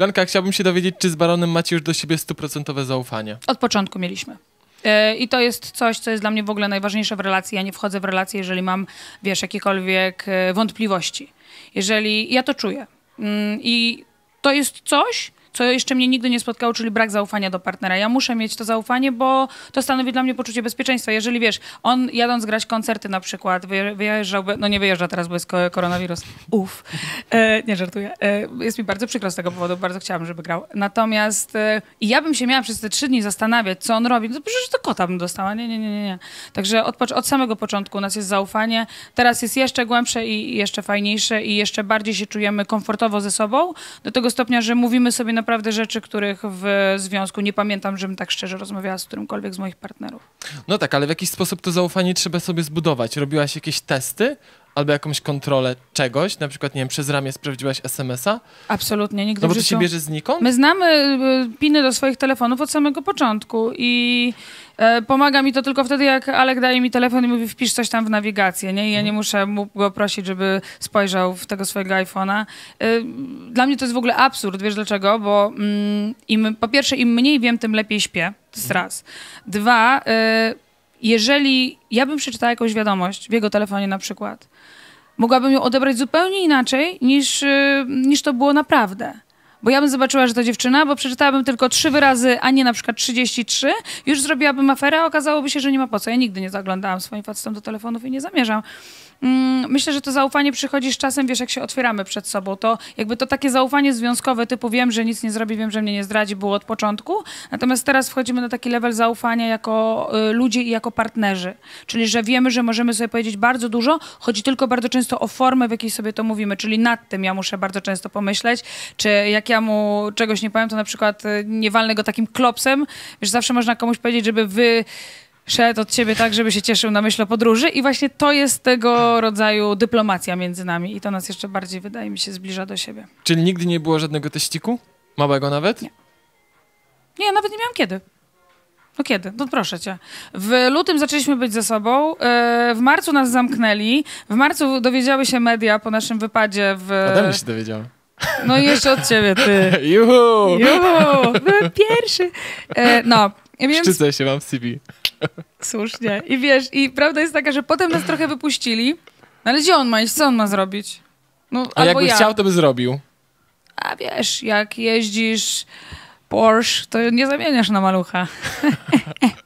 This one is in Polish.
Danka, chciałbym się dowiedzieć, czy z Baronem macie już do siebie stuprocentowe zaufanie? Od początku mieliśmy. E, I to jest coś, co jest dla mnie w ogóle najważniejsze w relacji. Ja nie wchodzę w relacje, jeżeli mam, wiesz, jakiekolwiek e, wątpliwości. Jeżeli ja to czuję. Mm, I to jest coś, co jeszcze mnie nigdy nie spotkało, czyli brak zaufania do partnera. Ja muszę mieć to zaufanie, bo to stanowi dla mnie poczucie bezpieczeństwa. Jeżeli wiesz, on jadąc grać koncerty na przykład, wyjeżdżałby, no nie wyjeżdża teraz, bo jest koronawirus. Uff. E, nie żartuję. E, jest mi bardzo przykro z tego powodu, bardzo chciałabym, żeby grał. Natomiast e, ja bym się miała przez te trzy dni zastanawiać, co on robi. No przecież to kota bym dostała. Nie, nie, nie, nie. Także od, od samego początku u nas jest zaufanie. Teraz jest jeszcze głębsze i jeszcze fajniejsze i jeszcze bardziej się czujemy komfortowo ze sobą, do tego stopnia, że mówimy sobie na no naprawdę rzeczy, których w związku nie pamiętam, żebym tak szczerze rozmawiała z którymkolwiek z moich partnerów. No tak, ale w jakiś sposób to zaufanie trzeba sobie zbudować. Robiłaś jakieś testy, albo jakąś kontrolę czegoś, na przykład, nie wiem, przez ramię sprawdziłaś SMS-a? Absolutnie, nigdy No bo to się bierze znikąd? My znamy y, piny do swoich telefonów od samego początku i e, pomaga mi to tylko wtedy, jak Alek daje mi telefon i mówi wpisz coś tam w nawigację, nie? I ja nie muszę go prosić, żeby spojrzał w tego swojego iPhone'a. E, dla mnie to jest w ogóle absurd, wiesz dlaczego? Bo mm, im, po pierwsze, im mniej wiem, tym lepiej śpię, to jest mhm. raz. Dwa... Y, jeżeli ja bym przeczytała jakąś wiadomość w jego telefonie na przykład, mogłabym ją odebrać zupełnie inaczej niż, y, niż to było naprawdę. Bo ja bym zobaczyła, że to dziewczyna, bo przeczytałabym tylko trzy wyrazy, a nie na przykład 33, już zrobiłabym aferę, a okazałoby się, że nie ma po co. Ja nigdy nie zaglądałam swoim facetom do telefonów i nie zamierzam. Mm, myślę, że to zaufanie przychodzi z czasem, wiesz, jak się otwieramy przed sobą. To jakby to takie zaufanie związkowe typu wiem, że nic nie zrobi, wiem, że mnie nie zdradzi, było od początku. Natomiast teraz wchodzimy na taki level zaufania jako y, ludzie i jako partnerzy. Czyli, że wiemy, że możemy sobie powiedzieć bardzo dużo, chodzi tylko bardzo często o formę, w jakiej sobie to mówimy. Czyli nad tym ja muszę bardzo często pomyśleć, czy jakie ja mu czegoś nie powiem, to na przykład y, nie walnę go takim klopsem. Wiesz, zawsze można komuś powiedzieć, żeby wy szedł od ciebie tak, żeby się cieszył na myśl o podróży i właśnie to jest tego rodzaju dyplomacja między nami i to nas jeszcze bardziej, wydaje mi się, zbliża do siebie. Czyli nigdy nie było żadnego teściku? Małego nawet? Nie. Nie, nawet nie miałam kiedy. No kiedy? No proszę cię. W lutym zaczęliśmy być ze sobą, e, w marcu nas zamknęli, w marcu dowiedziały się media po naszym wypadzie w... Ode się dowiedziały. No i jeszcze od ciebie, ty. Juhu! Juhu! Byłem pierwszy! E, no. wiem, Szczycę się mam w CV. Słusznie. I wiesz, i prawda jest taka, że potem nas trochę wypuścili, no ale gdzie on ma iść? Co on ma zrobić? No, A jakby ja. chciał, to by zrobił. A wiesz, jak jeździsz Porsche, to nie zamieniasz na malucha.